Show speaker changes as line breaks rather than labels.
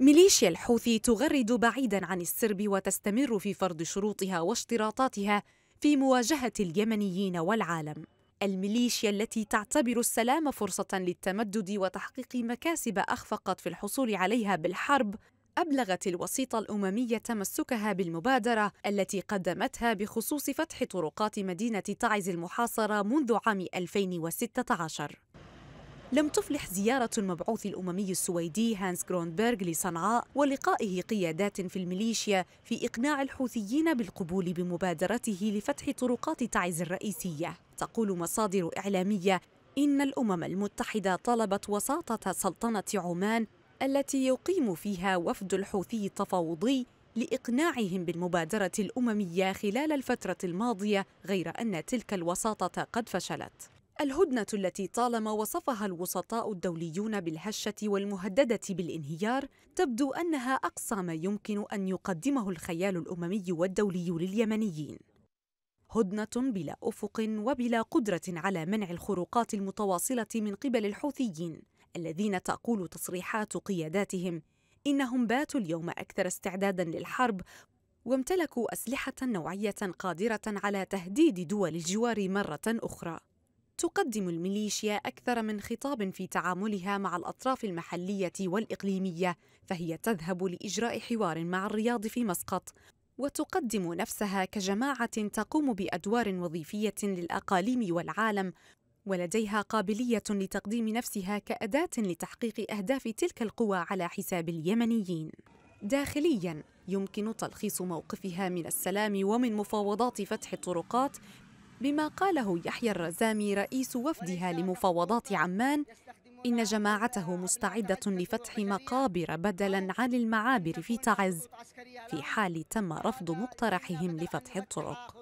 ميليشيا الحوثي تغرد بعيدا عن السرب وتستمر في فرض شروطها واشتراطاتها في مواجهة اليمنيين والعالم. الميليشيا التي تعتبر السلام فرصة للتمدد وتحقيق مكاسب أخفقت في الحصول عليها بالحرب أبلغت الوسيطة الأممية تمسكها بالمبادرة التي قدمتها بخصوص فتح طرقات مدينة تعز المحاصرة منذ عام 2016 لم تفلح زيارة المبعوث الأممي السويدي هانس كرونبرغ لصنعاء ولقائه قيادات في الميليشيا في إقناع الحوثيين بالقبول بمبادرته لفتح طرقات تعز الرئيسية تقول مصادر إعلامية إن الأمم المتحدة طلبت وساطة سلطنة عمان التي يقيم فيها وفد الحوثي التفاوضي لإقناعهم بالمبادرة الأممية خلال الفترة الماضية غير أن تلك الوساطة قد فشلت الهدنة التي طالما وصفها الوسطاء الدوليون بالهشة والمهددة بالانهيار تبدو أنها أقصى ما يمكن أن يقدمه الخيال الأممي والدولي لليمنيين هدنة بلا أفق وبلا قدرة على منع الخروقات المتواصلة من قبل الحوثيين الذين تقول تصريحات قياداتهم إنهم باتوا اليوم أكثر استعداداً للحرب وامتلكوا أسلحة نوعية قادرة على تهديد دول الجوار مرة أخرى تقدم الميليشيا أكثر من خطاب في تعاملها مع الأطراف المحلية والإقليمية، فهي تذهب لإجراء حوار مع الرياض في مسقط، وتقدم نفسها كجماعة تقوم بأدوار وظيفية للأقاليم والعالم، ولديها قابلية لتقديم نفسها كأداة لتحقيق أهداف تلك القوى على حساب اليمنيين. داخلياً يمكن تلخيص موقفها من السلام ومن مفاوضات فتح الطرقات بما قاله يحيى الرزامي رئيس وفدها لمفاوضات عمان إن جماعته مستعدة لفتح مقابر بدلاً عن المعابر في تعز في حال تم رفض مقترحهم لفتح الطرق